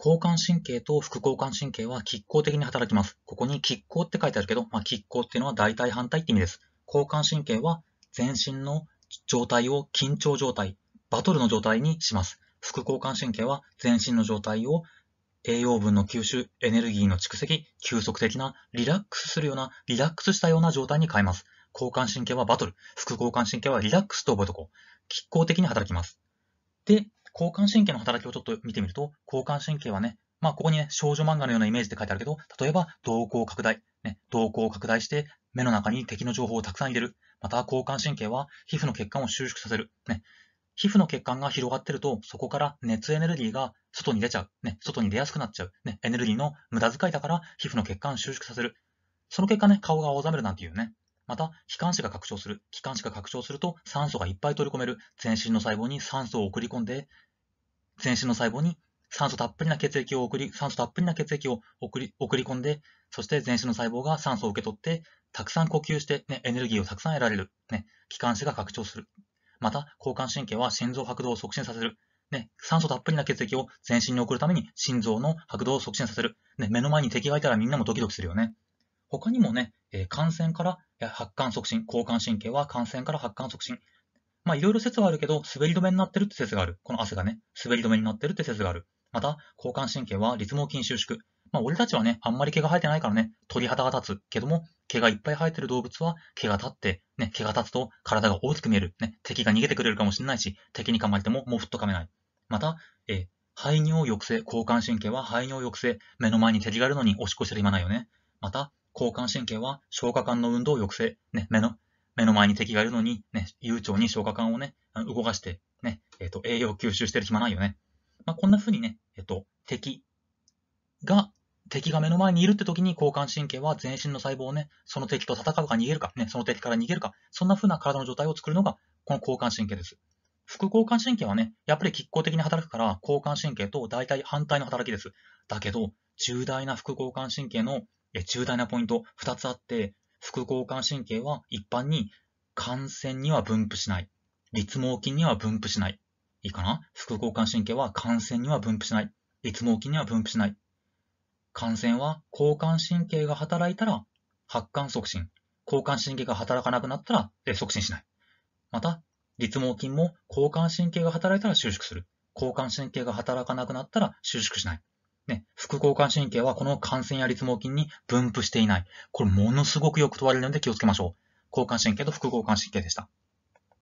交感神経と副交感神経は拮抗的に働きます。ここに拮抗って書いてあるけど、まあ、拮抗っていうのは大体反対って意味です。交感神経は全身の状態を緊張状態、バトルの状態にします。副交感神経は全身の状態を栄養分の吸収、エネルギーの蓄積、急速的な、リラックスするような、リラックスしたような状態に変えます。交感神経はバトル、副交感神経はリラックスと覚えとこう。拮抗的に働きます。で、交感神経の働きをちょっと見てみると、交感神経はね、まあ、ここにね、少女漫画のようなイメージって書いてあるけど、例えば、瞳孔拡大。ね、瞳孔を拡大して、目の中に敵の情報をたくさん入れる。また、交感神経は、皮膚の血管を収縮させる。ね、皮膚の血管が広がってると、そこから熱エネルギーが外に出ちゃう。ね、外に出やすくなっちゃう。ね、エネルギーの無駄遣いだから、皮膚の血管を収縮させる。その結果ね、顔が青ざめるなんていうね。また、気管支が拡張する。気管支が拡張すると、酸素がいっぱい取り込める。全身の細胞に酸素を送り込んで、全身の細胞に酸素たっぷりな血液を送り、酸素たっぷりな血液を送り送り込んで、そして全身の細胞が酸素を受け取って、たくさん呼吸して、ね、エネルギーをたくさん得られる、ね、気管支が拡張する。また、交感神経は心臓拍動を促進させる。ね、酸素たっぷりな血液を全身に送るために心臓の拍動を促進させる。ね、目の前に敵がいたらみんなもドキドキするよね。他にもね、えー、感染から発汗促進、交感神経は感染から発汗促進、まあ、いろいろ説はあるけど、滑り止めになってるって説がある。この汗がね、滑り止めになってるって説がある。また、交感神経は立毛筋収縮。まあ、俺たちはね、あんまり毛が生えてないからね、鳥肌が立つ。けども、毛がいっぱい生えてる動物は、毛が立って、ね、毛が立つと体が大きく見える。ね、敵が逃げてくれるかもしれないし、敵に噛まれてももうふっと噛めない。また、え排尿抑制。交感神経は排尿抑制。目の前に敵があるのにおしっこしてる暇ないよね。また、交感神経は消化管の運動抑制。ね、目の、目の前に敵がいるのに、ね、悠長に消化管をね、動かして、ね、えっ、ー、と、栄養を吸収してる暇ないよね。まあ、こんな風にね、えっ、ー、と、敵が、敵が目の前にいるって時に交感神経は全身の細胞をね、その敵と戦うか逃げるか、ね、その敵から逃げるか、そんな風な体の状態を作るのが、この交感神経です。副交感神経はね、やっぱり拮抗的に働くから、交感神経と大体反対の働きです。だけど、重大な副交感神経の重大なポイント2つあって、副交感神経は一般に感染には分布しない。立毛筋には分布しない。いいかな副交感神経は感染には分布しない。立毛筋には分布しない。感染は交感神経が働いたら発汗促進。交感神経が働かなくなったら、え促進しない。また、立毛筋も交感神経が働いたら収縮する。交感神経が働かなくなったら収縮しない。ね、副交感神経はこの感染や立毛筋に分布していない。これものすごくよく問われるので気をつけましょう。交感神経と副交感神経でした。